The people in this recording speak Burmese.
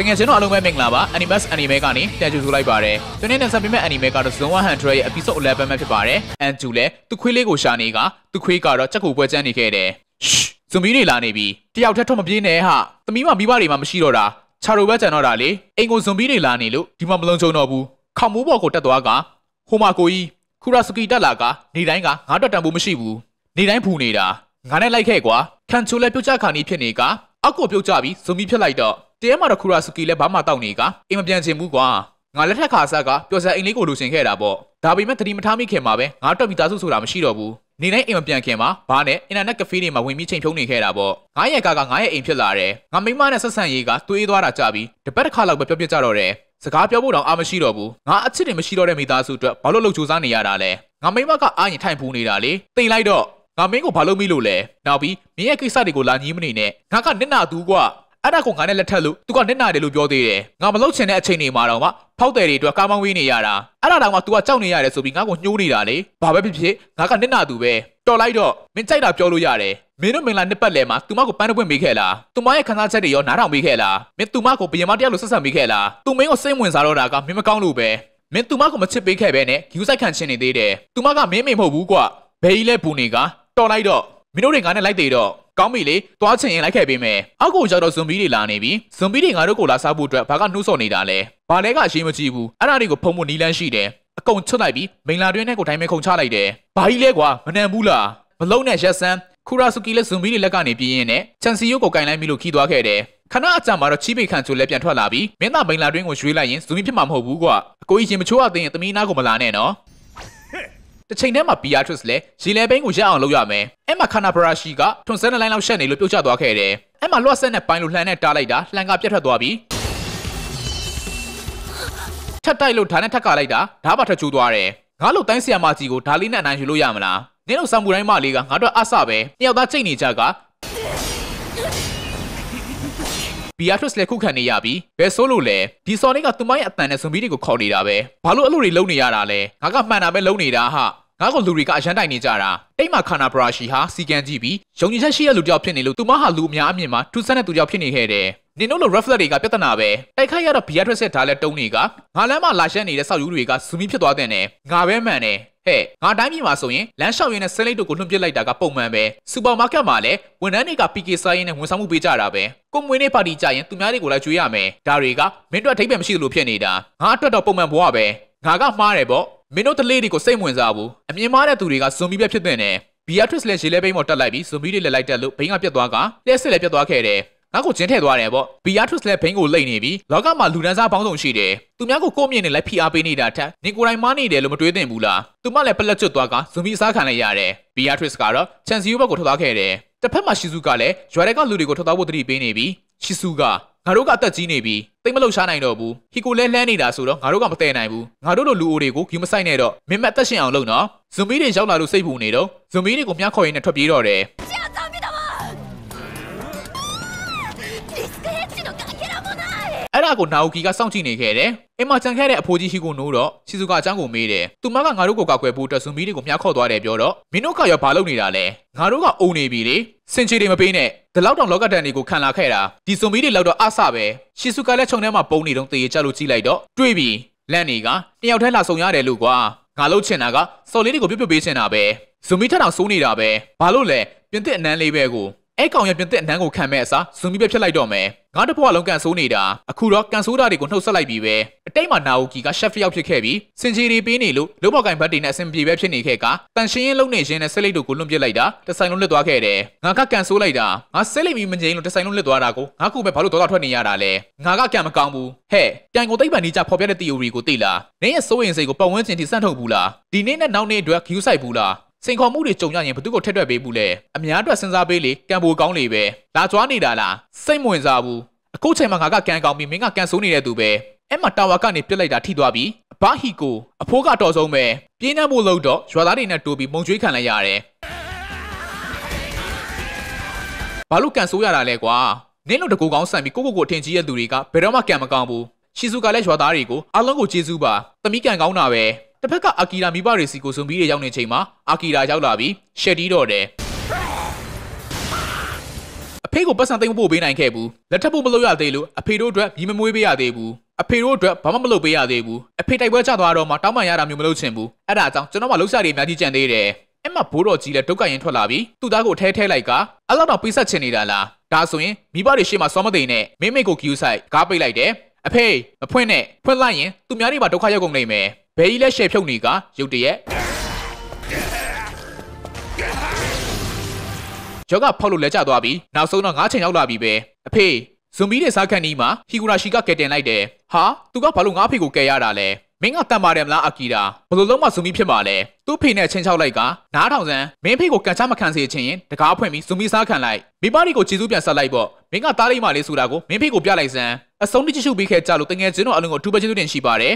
တကယ်ချင်းတော့အလုံးပဲမင်္ဂလာပါ Animax Anime ကနေတန်ကျူဆိုလိုက်ပါတယ်။ဒီနေ့နဲ့ဆက်ပေးမယ့် Anime ကတော့ Zone 100ရဲ့ Episode 11ပဲဖြစ်ပါတယ်။ And 2လည်းသူခွေးလေးကိုရှာနေကသူခွေးကတော့ချက်ကိုပွဲချမ်းနေခဲ့တယ်။ဇွန်ဘီတွေလာနေပြီ။တယောက်ထက်ထွက်မပြေးနဲ့ဟာ။သမီးမမိဘတွေမှမရှိတော့တာ။ခြာတို့ပဲကြံတော့တာလေ။အိမ်ကိုဇွန်ဘီတွေလာနေလို့ဒီမှာမလုံးချုံတော့ဘူး။ခေါင်မိုးပေါ်ကိုတက်သွားကဟိုမာကိုကြီးကူရာစကီတက်လာကနေတိုင်းကငါတော့တန်ဖို့မရှိဘူး။နေတိုင်းဖူနေတာ။ငါနဲ့လိုက်ခဲ့ကွာ။ခံချိုလဲပြုတ်ချခါနေဖြစ်နေကအောက်ကိုပြုတ်ချပြီးဇွန်ဘီဖြစ်လိုက်တော့တရဲမှာတော့ခူရာဆူကီလည်းဘာမှတောက်နေကအင်မပြန်ချင်ဘူးကွာငါလက်ထက်ခါဆက်ကပျော်စရာအိမ်လေးကိုလိုချင်ခဲ့တာပေါ့ဒါပေမဲ့တတိမထားမိခင်မှာပဲငါတွက်ပြီးသားစုဆိုတာမရှိတော့ဘူးနေတိုင်းအိမ်မပြန်ခင်မှာဘာနဲ့အင်တာနက်ကဖေးတွေမှာဝင်ပြီးချိန်ဖြုံးနေခဲ့တာပေါ့ငါရဲ့ကာကငါရဲ့အိမ်ဖြစ်လာတယ်ငါမိမနဲ့ဆက်ဆံရေးကသွေးသွားတာကြပြီးတပတ်တစ်ခါလောက်ပဲပြောပြကြတော့တယ်စကားပြောဖို့တောင်အားမရှိတော့ဘူးငါအချစ်တွေမရှိတော့တဲ့မိသားစုအတွက်ဘာလို့လှုပ်ကြိုးစားနေရတာလဲငါမိမကအားရင်ထိုင်ဖူးနေတာလေတိတ်လိုက်တော့ငါမင်းကိုဘာလုပ်မိလို့လဲနောက်ပြီးမင်းရဲ့ကိစ္စတွေကိုလာညှိမနေနဲ့ငါကနစ်နာသူကွာအဲ့ဒါကိုငါနဲ့လက်ထပ်လို့သူကနစ်နာတယ်လို့ပြောသေးတယ်ငါမလုပ်ချင်တဲ့အချိန်တွေမှာတော့မှဖောက်တယ်တွေအတွက်ကာမောင်းဝေးနေရတာအဲ့ဒါတော့မှသူကကြောက်နေရတယ်ဆိုပြီးငါ့ကိုညှိုးနေတာလေဘာပဲဖြစ်ဖြစ်ငါကနစ်နာသူပဲတော်လိုက်တော့မင်းကြိုက်တာပြောလို့ရတယ်မင်းတို့မင်္ဂလာနှစ်ပတ်လည်မှာသူမကိုပန်းတပွင့်မိခဲ့လားသူမရဲ့ခန်းစားချက်တွေရောနားထောင်မိခဲ့လားမင်းသူမကိုဘယင်မတရားလို့ဆက်ဆံမိခဲ့လားသူမင်းကိုစိတ်ဝင်စားတော့တာကမင်းမကောင်းလို့ပဲမင်းသူမကိုမချစ်ပေးခဲ့ပဲနဲ့ယူဆိုင်ခံရှင်နေသေးတယ်သူမကမင်းမေမဟုတ်ဘူးကွဘဲကြီးလဲပူနေကတော်လိုက်တော့မင်းတို့တွေငါနဲ့လိုက်သေးတော့ကောင်းပြီလေသွားချင်ရင်လိုက်ခဲ့ပေးမယ်အောက်ကိုရောက်တော့ဇွန်ဘီတွေလာနေပြီဇွန်ဘီတွေငါတို့ကိုလာစားဖို့အတွက်ဘာကနှိုးဆော်နေတာလဲဘာလဲကအရှင်းမကြည့်ဘူးအဲ့ဒါတွေကိုဖုံဖို့နီးလန်းရှိတယ်အကုန်ချွတ်လိုက်ပြီးမိန်လာတွင်နဲ့ကိုတိုင်းမဲခုံချလိုက်တယ်ဘာကြီးလဲကွာမနှံဘူးလားမလုံးနဲ့ရက်စမ်းခူရာဆူကီလက်ဇွန်ဘီတွေလက်ကနေပြင်းရင်နဲ့ချန်စီယိုကိုကင်လိုက်ပြီးလို့ခီးသွားခဲ့တယ်ခဏအကြာမှာတော့ချီးပိတ်ခန့်ချိုလက်ပြန်ထွက်လာပြီးမင်းသားမိန်လာတွင်ကိုရွှေ့လိုက်ရင်ဇူမီဖြစ်မှာမဟုတ်ဘူးကွာအကိုကြီးရင်မချိုးရသေးရင်သမီးနားကိုမလာနဲ့နော်တစ်ချိန်တည်းမှာ Beatrice လည်းရေလဲပိန်းကိုရက်အောင်လုပ်ရမယ်။အဲ့မှာ Kanaparashi ကထွန်ဆန်းတဲ့လိုင်းလောက်ရှက်နေလို့ပြုတ်ကျသွားခဲ့တယ်။အဲ့မှာလွှတ်ဆက်နဲ့ပိုင်းလိုလှန်နဲ့တားလိုက်တာလှန်ကပြတ်ထွက်သွားပြီးထပ်တိုက်လို့ဓာတ်နဲ့ထပ်ကလိုက်တာဓာတ်ပါထချိုးသွားတယ်။ငါလို့တိုင်းဆီယာမကြီးကိုဓာတ်လေးနဲ့အနိုင်ယူလို့ရမလား။နင်းတို့ဆမ်ပူတိုင်းမလေးကငါတို့အဆပဲ။တယောက်သားချိန်နေကြက Beatrice လည်းခုခံနေရပြီးဘယ်ဆိုးလို့လဲဒီ Sonic ကသူမရဲ့အတန်နဲ့ zombie တွေကိုခေါ်နေတာပဲဘာလို့အဲ့လိုတွေလုပ်နေရတာလဲငါကမှန်တာပဲလုပ်နေတာဟာငါကလူတွေကအရန်တိုင်နေကြတာတိတ်မှခါနာပရာရှီဟာစီကံကြည့်ပြီးယုံကြည်ချက်ရှိတဲ့လူတယောက်ဖြစ်နေလို့သူမဟာလူအများအမြင်မှာထူးဆန်းတဲ့သူတယောက်ဖြစ်နေခဲ့တယ်နင်တို့လို reflex တွေကပြဿနာပဲတိုက်ခိုက်ရတော့ဘီယာထွက်ဆက်ထားလဲတုံးတွေကငါလမ်းမှာလာရှက်နေတဲ့ဆောက်ယူတွေကဇူမီဖြစ်သွားတဲ့နဲ့ငါပဲမှန်တယ်ဟဲ့ငါတိုင်းပြည်မှာဆိုရင်လမ်းလျှောက်ရင်းနဲ့ဆဲလိတ်တို့ကိုလွှင့်ပစ်လိုက်တာကပုံမှန်ပဲစူပါမားကတ်မှာလည်းဝန်ထမ်းတွေက PK စားရင်းနဲ့ဝန်ဆောင်မှုပေးကြတာပဲကိုမွေးနေပါတီကြရင်သူများတွေကိုလည်းကြွေးရမယ်ဒါတွေကမင်းတို့အထိပ္ပယ်မရှိသလိုဖြစ်နေတာငါအတွက်တော့ပုံမှန်ဘဝပဲငါကမှားတယ်ပေါ့မင်းတို့တလေးတွေကိုစိတ်ဝင်စားဘူးအမြင်မှားတဲ့သူတွေကဇွန်ဘီပဲဖြစ်တဲ့နဲ့ဘီယာထရစ်လည်းရေလဲဘိန်းပေါ်တက်လိုက်ပြီးဇွန်ဘီတွေလည်းလိုက်တက်လို့ဘိန်းကပြတ်သွားကလက်စစ်လည်းပြတ်သွားခဲ့တယ်ငါ့ကိုကျင်းထည့်သွားတယ်ပေါ့ဘီယာထရက်စ်လည်းဘိန်းကိုလိမ့်နေပြီလောကမှာလူတန်းစားပေါင်းစုံရှိတယ်သူများကိုကိုယ့်မြင့်နဲ့လိုက်ဖိအားပေးနေတာထက်နေကိုယ်တိုင်မားနေတယ်လို့မတွေးသင့်ဘူးလားသူမလည်းပလက်ကျွတ်သွားကဇွန်ဘီအစားခံလိုက်ရတယ်ဘီယာထရက်စ်ကတော့ချန်စီယူဘက်ကိုထွက်သွားခဲ့တယ်တစ်ဖက်မှာရှီဆူကလည်းရွာတွေကလူတွေကိုထွက်သွားဖို့တတိပေးနေပြီရှီဆူကငါတို့ကအသက်ကြီးနေပြီတိတ်မလှရှားနိုင်တော့ဘူးဟီကိုလဲလှမ်းနေတာဆိုတော့ငါတို့ကမတည်နိုင်ဘူးငါတို့လိုလူအိုတွေကိုဂီမဆိုင်နဲ့တော့မင်းမအသက်ရှင်အောင်လုပ်နော်ဇွန်ဘီတွေရောက်လာလို့စိတ်ပူနေတော့ဇွန်ဘီတွေကိုမြှောက်ခေါ်ရင်းနဲ့ထွက်ပြေးတော့တယ်အဲ့ဒါကိုနာအိုကီကစောင့်ကြည့်နေခဲ့တယ်အိမ်မှာကြံခဲ့တဲ့အဖိုးကြီးရှိကိုနိုးတော့ရှီဇူကာအကြောင်းကိုမေးတယ်သူမကငါတို့ကိုကောက်ွယ်ဖို့တက်ဆူမီတွေကိုမြှောက်ခေါ်သွားတယ်ပြောတော့မင်းတို့ကရောဘာလုပ်နေတာလဲငါတို့ကအုံနေပြီလေစင်ချီတွေမပေးနဲ့ဒီလောက်တောင်လောကဒဏ်တွေကိုခံလာခဲ့တာဒီဆူမီတွေလောက်တော့အဆပဲရှီဇူကာလက်ချုံထဲမှာပုံနေတော့တေးကြလို့ကြည့်လိုက်တော့တွေးပြီလန့်နေကတယောက်တည်းလာဆုံရတယ်လို့ကွာငါလှုပ်ချင်တာကစော်လေးတွေကိုပြုတ်ပြုတ်ပေးချင်တာပဲဇွန်မီထထောင်စိုးနေတာပဲဘာလို့လဲပြင်သစ်အနန်းလေးပဲကိုအဲ့ကောင်ရပြင်သက်အနန်းကိုခံမဲ့အစားဇွန်မီပဲဖြစ်လိုက်တော့မယ်ငါတဘွားလုံးကန်ဆိုးနေတာအခုတော့ကန်ဆိုးတာတွေကိုနှုတ်ဆက်လိုက်ပြီပဲအတိတ်မှာနာအိုကီကရှက်ဖျောက်ဖြစ်ခဲ့ပြီးစင်ချီတွေပေးနေလို့လုံးပေါက်ကင်ဘတ်တွေနဲ့အဆင်ပြေပဲဖြစ်နေခဲ့ကတန်ရှင်းရင်လုံးနေရင်းနဲ့ဆက်လိုက်တို့ကိုလွန့်ပစ်လိုက်တာတဆိုင်လုံးလွတ်သွားခဲ့တယ်ငါကကန်ဆိုးလိုက်တာငါဆက်လိုက်ပြီးမငြိမ်းလို့တဆိုင်လုံးလွတ်သွားတာကိုငါခုပဲဘာလို့ဒေါသထွက်နေရတာလဲငါကကန်မကောင်းဘူးဟဲ့ကန်ကိုသိပ္ပံနေကြဖော်ပြတဲ့ theory ကိုသိလားနင်းရဲ့စိုးရင်စိတ်ကိုပတ်ဝန်းကျင်ထိစန့်ထုတ်ဘူးလားဒီနေ့နဲ့နောက်နေ့အတွက် view site ဘူးလားစိန်ခေါ်မှုတွေကြုံရရင်ဘသူကိုထက်တွက်ပေးဘူးလဲအများအတွက်စဉ်းစားပေးလေကံပိုကောင်းလေပဲလာကြွားနေတာလားစိတ်မဝင်စားဘူးအခုချိန်မှာငါကကန်ကောင်းပြီးမင်းကကန်ဆိုးနေတဲ့သူပဲအဲ့မှာတာဝါကနေပြစ်လိုက်တာထိသွားပြီအဘဟီကိုအဖိုးကတော့ဆုံးပဲပြင်းနှံ့ဖို့လို့တော့ရွာသားတွေနဲ့တိုးပြီးမုံကျွေးခံလိုက်ရတယ်ဘာလို့ကန်ဆိုးရတာလဲကွာနင်းတို့တကူကောင်းဆန်ပြီးကိုကိုကိုအထင်ကြီးတဲ့သူတွေကဘယ်တော့မှကန်မကောင်းဘူးရှီဆူကလည်းရွာသားတွေကိုအလုံးကိုကျေးဇူးပါသမီးကန်ကောင်းတာပဲတစ်ဖက်ကအကီရာမိဘတွေစီကိုဇွန်ဘီတွေရောက်နေချိန်မှာအကီရာရောက်လာပြီးရှက်တီးတော့တယ်အဖေကိုပတ်စံသိမ်းဖို့ပေးနိုင်ခဲ့ဘူးလက်ထပ်ဖို့မလုပ်ရသေးလို့အဖေတို့အတွက်မြင်မမွေးပေးရသေးဘူးအဖေတို့အတွက်ဘာမှမလုပ်ပေးရသေးဘူးအဖေတိုက်ပွဲချသွားတော့မှတောင်းပန်ရတာမျိုးမလုပ်ချင်ဘူးအဲ့ဒါကြောင့်ကျွန်တော်မှလှုပ်ရှားတွေအများကြီးကြံသေးတယ်အဲ့မှာဘိုးတော်ကြီးလည်းဒုက္ခရင်ထွက်လာပြီးသူ့သားကိုအထဲထဲလိုက်ကအဲ့လောက်တော့ပိဆက်ချင်နေတာလားဒါဆိုရင်မိဘတွေရှေ့မှာစောမသိနဲ့မိမိကိုကယူဆိုင်ကားပိတ်လိုက်တယ်အဖေမဖွင့်နဲ့ဖွင့်လိုက်ရင်သူများတွေပါဒုက္ခရောက်ကုန်နိုင်မယ်ဘဲကြီးလက်ရှယ်ဖြုတ်နေကရုတ်တရက်ကျောက်ကဖောက်လို့လက်ကျသွားပြီးနောက်ဆုံးတော့၅ချိန်ရောက်လာပြီပဲအဖေဇွန်ဘီတွေစားခန့်နီးမှာဟီဂူရာရှိကကယ်တင်လိုက်တယ်ဟာသူကဘာလို့ငါဖေကိုကယ်ရတာလဲမင်းကတန်ပါတယ်မလားအကီရာဘလို့လုံးမဇွန်ဘီဖြစ်ပါလဲသူ့ဖေနဲ့ချင်းချောက်လိုက်ကနားထောင်စမ်းမင်းဖေကိုကန်ချမခံစေချင်ရင်တကားဖွင့်ပြီးဇွန်ဘီစားခန့်လိုက်မိဘတွေကိုခြေစူးပြန်ဆက်လိုက်ပေါ့မင်းကတားလိုက်မှလေးဆိုတာကိုမင်းဖေကိုပြလိုက်စမ်းအဆုံးတကြည့်ရှုပေးခဲ့ကြလို့တငယ်ချင်းတို့အလုံးကိုအထူးပဲကျေးဇူးတင်ရှိပါတယ်